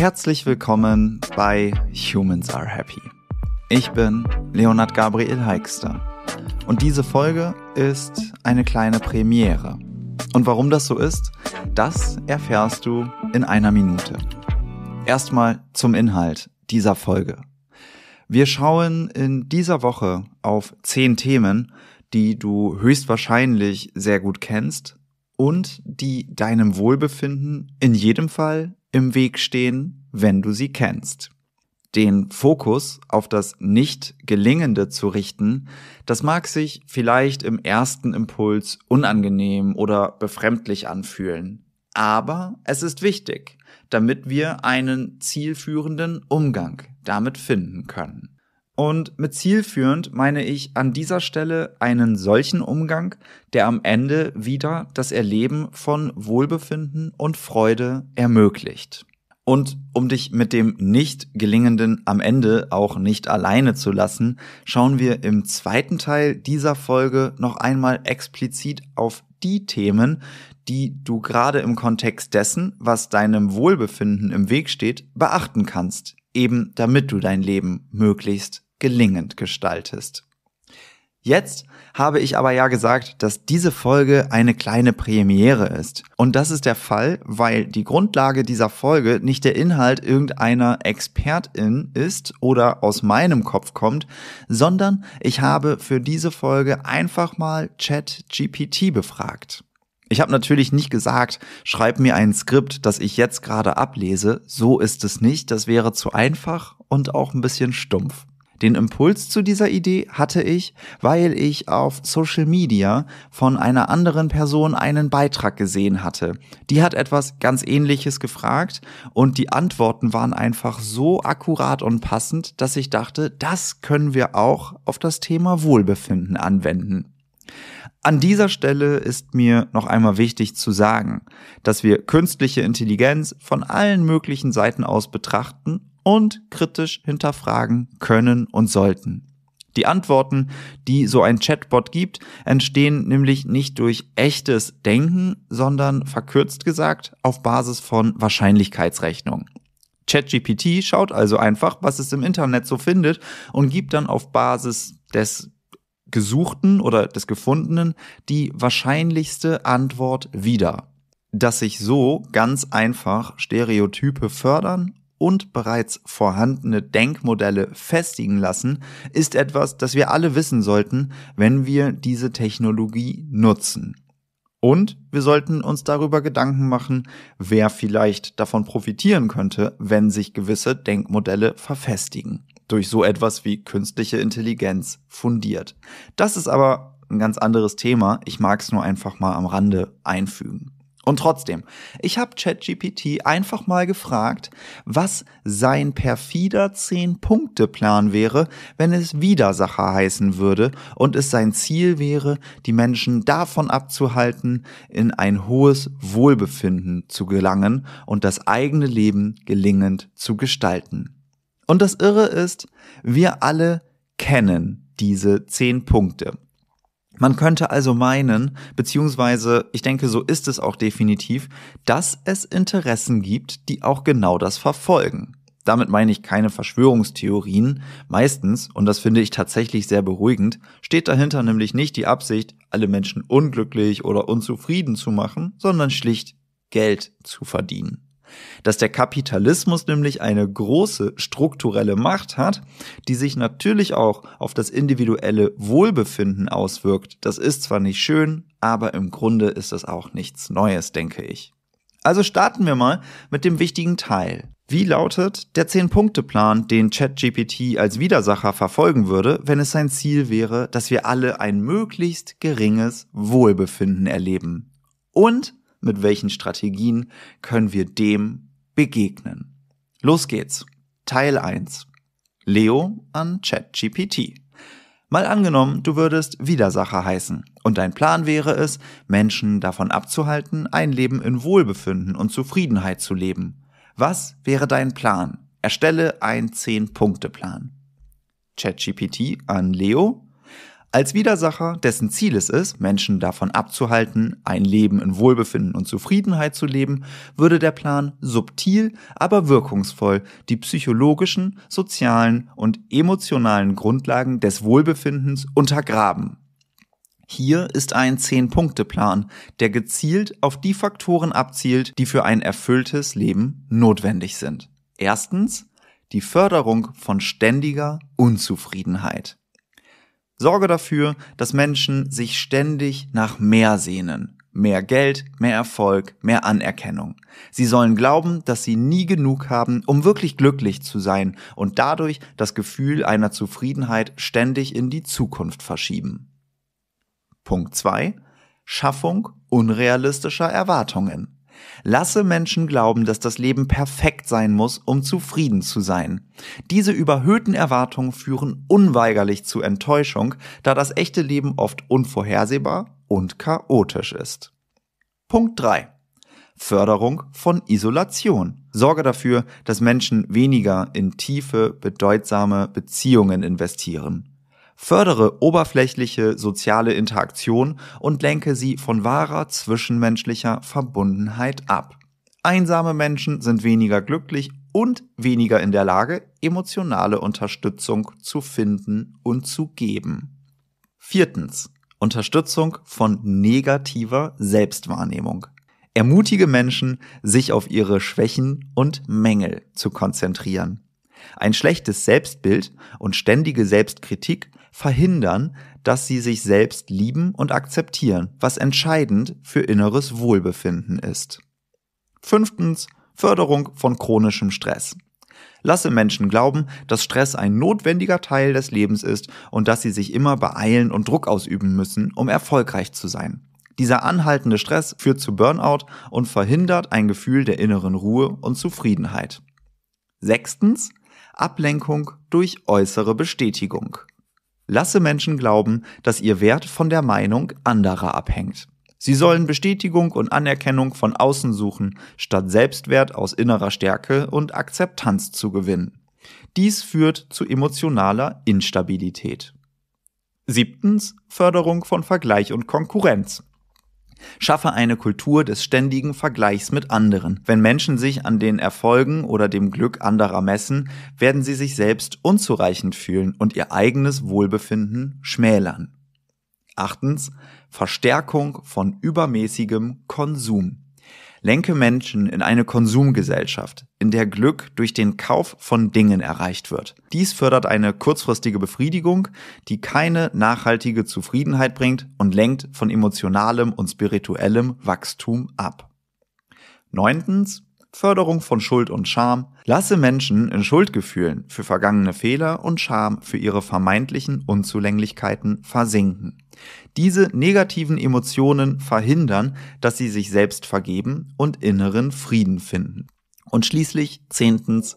Herzlich willkommen bei Humans Are Happy. Ich bin Leonard Gabriel Heikster und diese Folge ist eine kleine Premiere. Und warum das so ist, das erfährst du in einer Minute. Erstmal zum Inhalt dieser Folge. Wir schauen in dieser Woche auf zehn Themen, die du höchstwahrscheinlich sehr gut kennst und die deinem Wohlbefinden in jedem Fall im Weg stehen, wenn du sie kennst. Den Fokus auf das Nicht-Gelingende zu richten, das mag sich vielleicht im ersten Impuls unangenehm oder befremdlich anfühlen. Aber es ist wichtig, damit wir einen zielführenden Umgang damit finden können. Und mit zielführend meine ich an dieser Stelle einen solchen Umgang, der am Ende wieder das Erleben von Wohlbefinden und Freude ermöglicht. Und um dich mit dem nicht gelingenden am Ende auch nicht alleine zu lassen, schauen wir im zweiten Teil dieser Folge noch einmal explizit auf die Themen, die du gerade im Kontext dessen, was deinem Wohlbefinden im Weg steht, beachten kannst, eben damit du dein Leben möglichst gelingend gestaltest. Jetzt habe ich aber ja gesagt, dass diese Folge eine kleine Premiere ist. Und das ist der Fall, weil die Grundlage dieser Folge nicht der Inhalt irgendeiner Expertin ist oder aus meinem Kopf kommt, sondern ich habe für diese Folge einfach mal Chat GPT befragt. Ich habe natürlich nicht gesagt, schreib mir ein Skript, das ich jetzt gerade ablese. So ist es nicht. Das wäre zu einfach und auch ein bisschen stumpf. Den Impuls zu dieser Idee hatte ich, weil ich auf Social Media von einer anderen Person einen Beitrag gesehen hatte. Die hat etwas ganz ähnliches gefragt und die Antworten waren einfach so akkurat und passend, dass ich dachte, das können wir auch auf das Thema Wohlbefinden anwenden. An dieser Stelle ist mir noch einmal wichtig zu sagen, dass wir künstliche Intelligenz von allen möglichen Seiten aus betrachten und kritisch hinterfragen können und sollten. Die Antworten, die so ein Chatbot gibt, entstehen nämlich nicht durch echtes Denken, sondern verkürzt gesagt auf Basis von Wahrscheinlichkeitsrechnung. ChatGPT schaut also einfach, was es im Internet so findet und gibt dann auf Basis des Gesuchten oder des Gefundenen die wahrscheinlichste Antwort wieder dass sich so ganz einfach Stereotype fördern und bereits vorhandene Denkmodelle festigen lassen, ist etwas, das wir alle wissen sollten, wenn wir diese Technologie nutzen. Und wir sollten uns darüber Gedanken machen, wer vielleicht davon profitieren könnte, wenn sich gewisse Denkmodelle verfestigen. Durch so etwas wie künstliche Intelligenz fundiert. Das ist aber ein ganz anderes Thema. Ich mag es nur einfach mal am Rande einfügen. Und trotzdem, ich habe ChatGPT einfach mal gefragt, was sein perfider 10 punkte plan wäre, wenn es Widersacher heißen würde und es sein Ziel wäre, die Menschen davon abzuhalten, in ein hohes Wohlbefinden zu gelangen und das eigene Leben gelingend zu gestalten. Und das Irre ist, wir alle kennen diese 10 Punkte. Man könnte also meinen, beziehungsweise ich denke, so ist es auch definitiv, dass es Interessen gibt, die auch genau das verfolgen. Damit meine ich keine Verschwörungstheorien. Meistens, und das finde ich tatsächlich sehr beruhigend, steht dahinter nämlich nicht die Absicht, alle Menschen unglücklich oder unzufrieden zu machen, sondern schlicht Geld zu verdienen dass der Kapitalismus nämlich eine große strukturelle Macht hat, die sich natürlich auch auf das individuelle Wohlbefinden auswirkt. Das ist zwar nicht schön, aber im Grunde ist das auch nichts Neues, denke ich. Also starten wir mal mit dem wichtigen Teil. Wie lautet der Zehn-Punkte-Plan, den ChatGPT als Widersacher verfolgen würde, wenn es sein Ziel wäre, dass wir alle ein möglichst geringes Wohlbefinden erleben? Und mit welchen Strategien können wir dem begegnen. Los geht's. Teil 1. Leo an ChatGPT. Mal angenommen, du würdest Widersacher heißen und dein Plan wäre es, Menschen davon abzuhalten, ein Leben in Wohlbefinden und Zufriedenheit zu leben. Was wäre dein Plan? Erstelle ein 10-Punkte-Plan. ChatGPT an Leo. Als Widersacher, dessen Ziel es ist, Menschen davon abzuhalten, ein Leben in Wohlbefinden und Zufriedenheit zu leben, würde der Plan subtil, aber wirkungsvoll die psychologischen, sozialen und emotionalen Grundlagen des Wohlbefindens untergraben. Hier ist ein Zehn-Punkte-Plan, der gezielt auf die Faktoren abzielt, die für ein erfülltes Leben notwendig sind. Erstens die Förderung von ständiger Unzufriedenheit. Sorge dafür, dass Menschen sich ständig nach mehr sehnen. Mehr Geld, mehr Erfolg, mehr Anerkennung. Sie sollen glauben, dass sie nie genug haben, um wirklich glücklich zu sein und dadurch das Gefühl einer Zufriedenheit ständig in die Zukunft verschieben. Punkt 2. Schaffung unrealistischer Erwartungen. Lasse Menschen glauben, dass das Leben perfekt sein muss, um zufrieden zu sein. Diese überhöhten Erwartungen führen unweigerlich zu Enttäuschung, da das echte Leben oft unvorhersehbar und chaotisch ist. Punkt 3. Förderung von Isolation. Sorge dafür, dass Menschen weniger in tiefe, bedeutsame Beziehungen investieren fördere oberflächliche soziale Interaktion und lenke sie von wahrer zwischenmenschlicher Verbundenheit ab. Einsame Menschen sind weniger glücklich und weniger in der Lage, emotionale Unterstützung zu finden und zu geben. Viertens. Unterstützung von negativer Selbstwahrnehmung. Ermutige Menschen, sich auf ihre Schwächen und Mängel zu konzentrieren. Ein schlechtes Selbstbild und ständige Selbstkritik verhindern, dass sie sich selbst lieben und akzeptieren, was entscheidend für inneres Wohlbefinden ist. Fünftens, Förderung von chronischem Stress. Lasse Menschen glauben, dass Stress ein notwendiger Teil des Lebens ist und dass sie sich immer beeilen und Druck ausüben müssen, um erfolgreich zu sein. Dieser anhaltende Stress führt zu Burnout und verhindert ein Gefühl der inneren Ruhe und Zufriedenheit. Sechstens, Ablenkung durch äußere Bestätigung lasse Menschen glauben, dass ihr Wert von der Meinung anderer abhängt. Sie sollen Bestätigung und Anerkennung von außen suchen, statt Selbstwert aus innerer Stärke und Akzeptanz zu gewinnen. Dies führt zu emotionaler Instabilität. Siebtens Förderung von Vergleich und Konkurrenz. Schaffe eine Kultur des ständigen Vergleichs mit anderen. Wenn Menschen sich an den Erfolgen oder dem Glück anderer messen, werden sie sich selbst unzureichend fühlen und ihr eigenes Wohlbefinden schmälern. Achtens, Verstärkung von übermäßigem Konsum lenke Menschen in eine Konsumgesellschaft, in der Glück durch den Kauf von Dingen erreicht wird. Dies fördert eine kurzfristige Befriedigung, die keine nachhaltige Zufriedenheit bringt und lenkt von emotionalem und spirituellem Wachstum ab. Neuntens, Förderung von Schuld und Scham, lasse Menschen in Schuldgefühlen für vergangene Fehler und Scham für ihre vermeintlichen Unzulänglichkeiten versinken. Diese negativen Emotionen verhindern, dass sie sich selbst vergeben und inneren Frieden finden. Und schließlich zehntens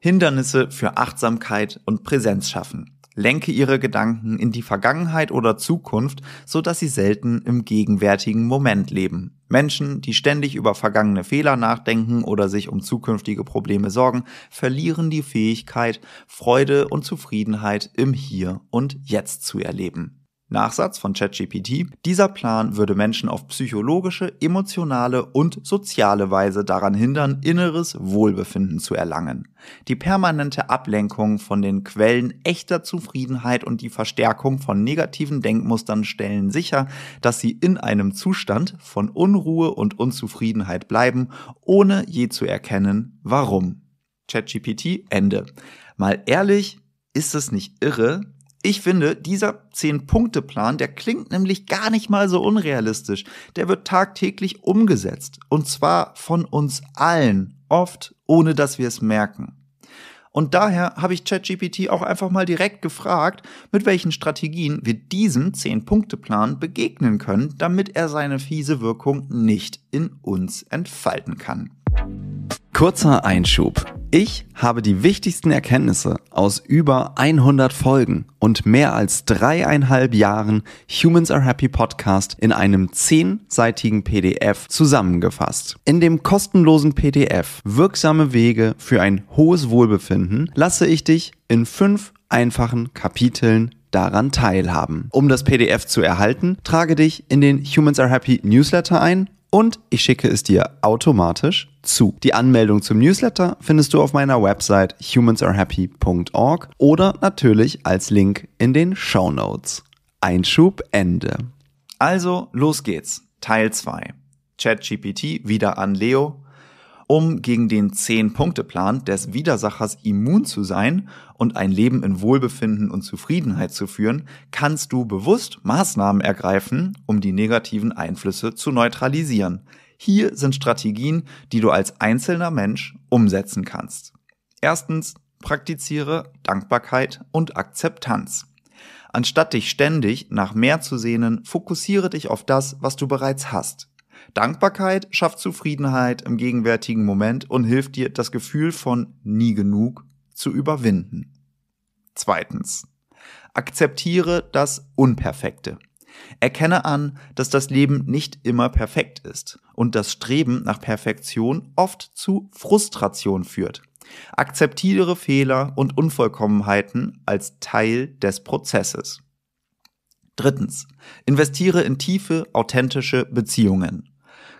Hindernisse für Achtsamkeit und Präsenz schaffen lenke ihre Gedanken in die Vergangenheit oder Zukunft, so dass sie selten im gegenwärtigen Moment leben. Menschen, die ständig über vergangene Fehler nachdenken oder sich um zukünftige Probleme sorgen, verlieren die Fähigkeit, Freude und Zufriedenheit im Hier und Jetzt zu erleben. Nachsatz von ChatGPT, dieser Plan würde Menschen auf psychologische, emotionale und soziale Weise daran hindern, inneres Wohlbefinden zu erlangen. Die permanente Ablenkung von den Quellen echter Zufriedenheit und die Verstärkung von negativen Denkmustern stellen sicher, dass sie in einem Zustand von Unruhe und Unzufriedenheit bleiben, ohne je zu erkennen, warum. ChatGPT Ende. Mal ehrlich, ist es nicht irre, ich finde, dieser Zehn-Punkte-Plan, der klingt nämlich gar nicht mal so unrealistisch. Der wird tagtäglich umgesetzt. Und zwar von uns allen. Oft, ohne dass wir es merken. Und daher habe ich ChatGPT auch einfach mal direkt gefragt, mit welchen Strategien wir diesem Zehn-Punkte-Plan begegnen können, damit er seine fiese Wirkung nicht in uns entfalten kann. Kurzer Einschub. Ich habe die wichtigsten Erkenntnisse aus über 100 Folgen und mehr als dreieinhalb Jahren Humans Are Happy Podcast in einem zehnseitigen PDF zusammengefasst. In dem kostenlosen PDF Wirksame Wege für ein hohes Wohlbefinden lasse ich dich in fünf einfachen Kapiteln daran teilhaben. Um das PDF zu erhalten, trage dich in den Humans Are Happy Newsletter ein und ich schicke es dir automatisch zu. Die Anmeldung zum Newsletter findest du auf meiner Website humansarehappy.org oder natürlich als Link in den Show Notes. Einschub Ende. Also, los geht's. Teil 2. ChatGPT wieder an Leo um gegen den Zehn-Punkte-Plan des Widersachers immun zu sein und ein Leben in Wohlbefinden und Zufriedenheit zu führen, kannst du bewusst Maßnahmen ergreifen, um die negativen Einflüsse zu neutralisieren. Hier sind Strategien, die du als einzelner Mensch umsetzen kannst. Erstens, praktiziere Dankbarkeit und Akzeptanz. Anstatt dich ständig nach mehr zu sehnen, fokussiere dich auf das, was du bereits hast. Dankbarkeit schafft Zufriedenheit im gegenwärtigen Moment und hilft dir, das Gefühl von nie genug zu überwinden. Zweitens. Akzeptiere das Unperfekte. Erkenne an, dass das Leben nicht immer perfekt ist und das Streben nach Perfektion oft zu Frustration führt. Akzeptiere Fehler und Unvollkommenheiten als Teil des Prozesses. Drittens. Investiere in tiefe, authentische Beziehungen.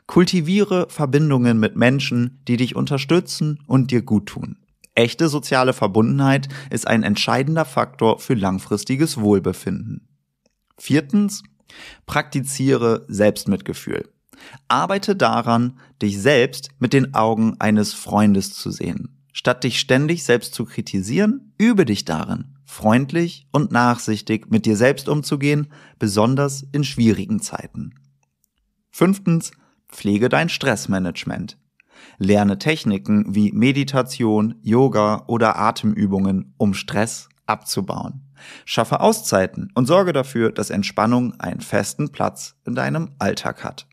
Kultiviere Verbindungen mit Menschen, die dich unterstützen und dir gut tun. Echte soziale Verbundenheit ist ein entscheidender Faktor für langfristiges Wohlbefinden. Viertens, praktiziere Selbstmitgefühl. Arbeite daran, dich selbst mit den Augen eines Freundes zu sehen. Statt dich ständig selbst zu kritisieren, übe dich darin, freundlich und nachsichtig mit dir selbst umzugehen, besonders in schwierigen Zeiten. Fünftens, Pflege dein Stressmanagement. Lerne Techniken wie Meditation, Yoga oder Atemübungen, um Stress abzubauen. Schaffe Auszeiten und sorge dafür, dass Entspannung einen festen Platz in deinem Alltag hat.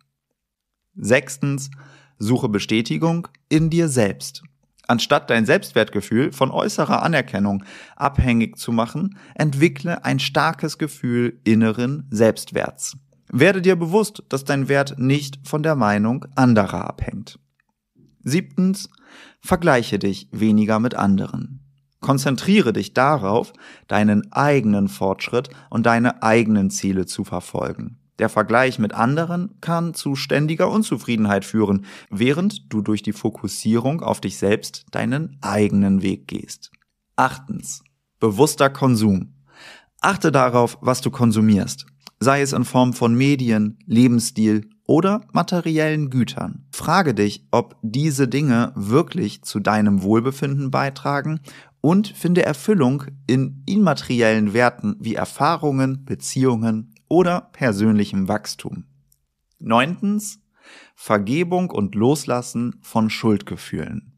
Sechstens, suche Bestätigung in dir selbst. Anstatt dein Selbstwertgefühl von äußerer Anerkennung abhängig zu machen, entwickle ein starkes Gefühl inneren Selbstwerts. Werde dir bewusst, dass dein Wert nicht von der Meinung anderer abhängt. Siebtens, vergleiche dich weniger mit anderen. Konzentriere dich darauf, deinen eigenen Fortschritt und deine eigenen Ziele zu verfolgen. Der Vergleich mit anderen kann zu ständiger Unzufriedenheit führen, während du durch die Fokussierung auf dich selbst deinen eigenen Weg gehst. Achtens. Bewusster Konsum. Achte darauf, was du konsumierst sei es in Form von Medien, Lebensstil oder materiellen Gütern. Frage dich, ob diese Dinge wirklich zu deinem Wohlbefinden beitragen und finde Erfüllung in immateriellen Werten wie Erfahrungen, Beziehungen oder persönlichem Wachstum. Neuntens. Vergebung und Loslassen von Schuldgefühlen.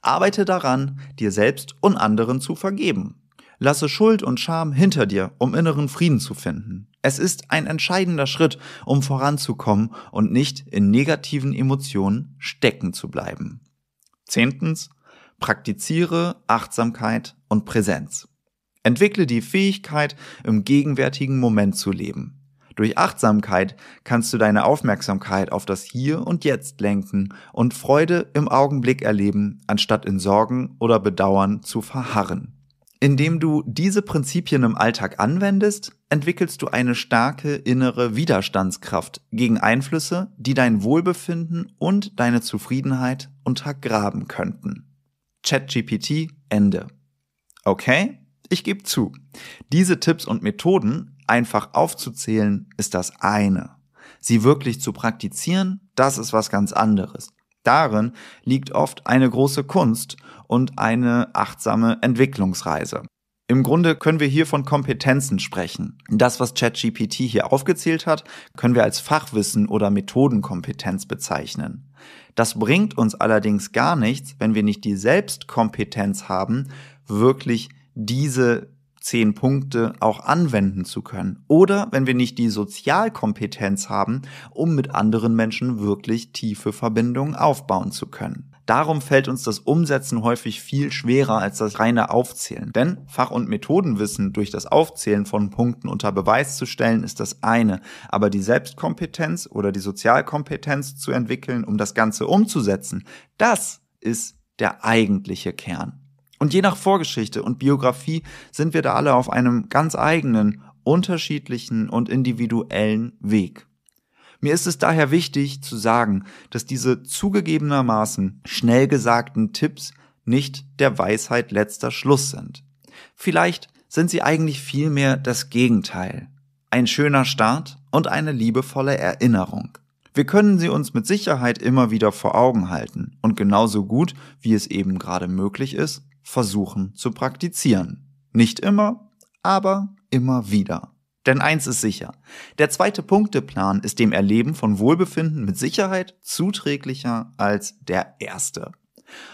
Arbeite daran, dir selbst und anderen zu vergeben. Lasse Schuld und Scham hinter dir, um inneren Frieden zu finden. Es ist ein entscheidender Schritt, um voranzukommen und nicht in negativen Emotionen stecken zu bleiben. Zehntens, praktiziere Achtsamkeit und Präsenz. Entwickle die Fähigkeit, im gegenwärtigen Moment zu leben. Durch Achtsamkeit kannst du deine Aufmerksamkeit auf das Hier und Jetzt lenken und Freude im Augenblick erleben, anstatt in Sorgen oder Bedauern zu verharren. Indem du diese Prinzipien im Alltag anwendest, entwickelst du eine starke innere Widerstandskraft gegen Einflüsse, die dein Wohlbefinden und deine Zufriedenheit untergraben könnten. ChatGPT Ende. Okay? Ich gebe zu. Diese Tipps und Methoden einfach aufzuzählen ist das eine. Sie wirklich zu praktizieren, das ist was ganz anderes. Darin liegt oft eine große Kunst und eine achtsame Entwicklungsreise. Im Grunde können wir hier von Kompetenzen sprechen. Das, was ChatGPT hier aufgezählt hat, können wir als Fachwissen oder Methodenkompetenz bezeichnen. Das bringt uns allerdings gar nichts, wenn wir nicht die Selbstkompetenz haben, wirklich diese zehn Punkte auch anwenden zu können. Oder wenn wir nicht die Sozialkompetenz haben, um mit anderen Menschen wirklich tiefe Verbindungen aufbauen zu können. Darum fällt uns das Umsetzen häufig viel schwerer als das reine Aufzählen. Denn Fach- und Methodenwissen durch das Aufzählen von Punkten unter Beweis zu stellen, ist das eine. Aber die Selbstkompetenz oder die Sozialkompetenz zu entwickeln, um das Ganze umzusetzen, das ist der eigentliche Kern. Und je nach Vorgeschichte und Biografie sind wir da alle auf einem ganz eigenen, unterschiedlichen und individuellen Weg. Mir ist es daher wichtig zu sagen, dass diese zugegebenermaßen schnell gesagten Tipps nicht der Weisheit letzter Schluss sind. Vielleicht sind sie eigentlich vielmehr das Gegenteil. Ein schöner Start und eine liebevolle Erinnerung. Wir können sie uns mit Sicherheit immer wieder vor Augen halten und genauso gut, wie es eben gerade möglich ist, versuchen zu praktizieren. Nicht immer, aber immer wieder. Denn eins ist sicher, der zweite Punkteplan ist dem Erleben von Wohlbefinden mit Sicherheit zuträglicher als der erste.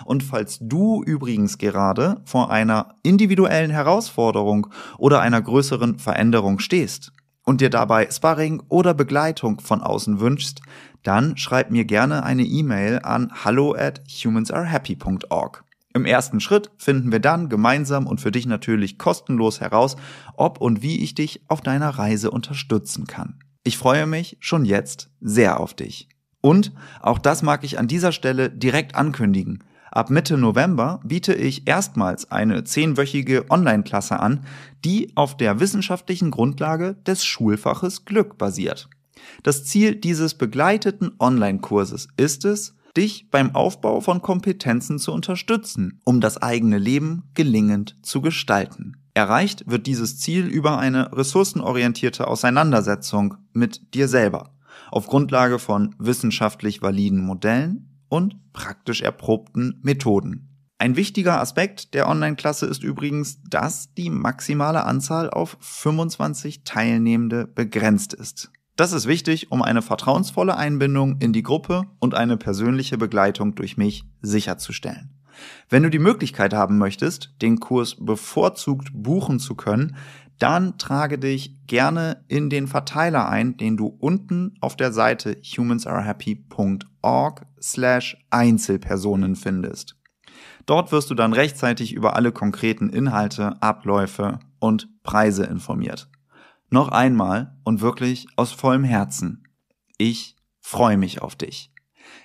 Und falls du übrigens gerade vor einer individuellen Herausforderung oder einer größeren Veränderung stehst und dir dabei Sparring oder Begleitung von außen wünschst, dann schreib mir gerne eine E-Mail an hallo at humansarehappy.org. Im ersten Schritt finden wir dann gemeinsam und für dich natürlich kostenlos heraus, ob und wie ich dich auf deiner Reise unterstützen kann. Ich freue mich schon jetzt sehr auf dich. Und auch das mag ich an dieser Stelle direkt ankündigen. Ab Mitte November biete ich erstmals eine zehnwöchige Online-Klasse an, die auf der wissenschaftlichen Grundlage des Schulfaches Glück basiert. Das Ziel dieses begleiteten Online-Kurses ist es, dich beim Aufbau von Kompetenzen zu unterstützen, um das eigene Leben gelingend zu gestalten. Erreicht wird dieses Ziel über eine ressourcenorientierte Auseinandersetzung mit dir selber, auf Grundlage von wissenschaftlich validen Modellen und praktisch erprobten Methoden. Ein wichtiger Aspekt der Online-Klasse ist übrigens, dass die maximale Anzahl auf 25 Teilnehmende begrenzt ist. Das ist wichtig, um eine vertrauensvolle Einbindung in die Gruppe und eine persönliche Begleitung durch mich sicherzustellen. Wenn du die Möglichkeit haben möchtest, den Kurs bevorzugt buchen zu können, dann trage dich gerne in den Verteiler ein, den du unten auf der Seite humansarehappy.org slash Einzelpersonen findest. Dort wirst du dann rechtzeitig über alle konkreten Inhalte, Abläufe und Preise informiert noch einmal und wirklich aus vollem Herzen. Ich freue mich auf dich.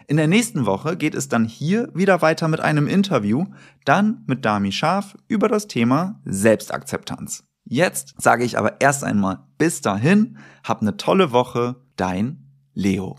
In der nächsten Woche geht es dann hier wieder weiter mit einem Interview, dann mit Dami Scharf über das Thema Selbstakzeptanz. Jetzt sage ich aber erst einmal bis dahin, hab eine tolle Woche, dein Leo.